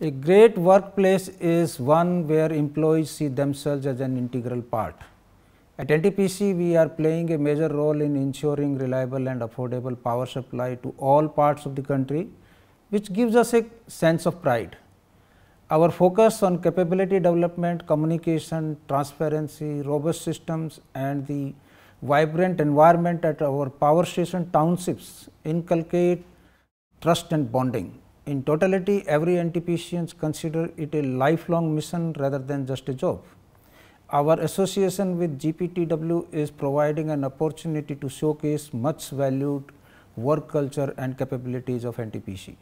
A great workplace is one where employees see themselves as an integral part. At NTPC, we are playing a major role in ensuring reliable and affordable power supply to all parts of the country, which gives us a sense of pride. Our focus on capability development, communication, transparency, robust systems and the vibrant environment at our power station townships inculcate trust and bonding in totality every NTPCians consider it a lifelong mission rather than just a job. Our association with GPTW is providing an opportunity to showcase much valued work culture and capabilities of NTPC.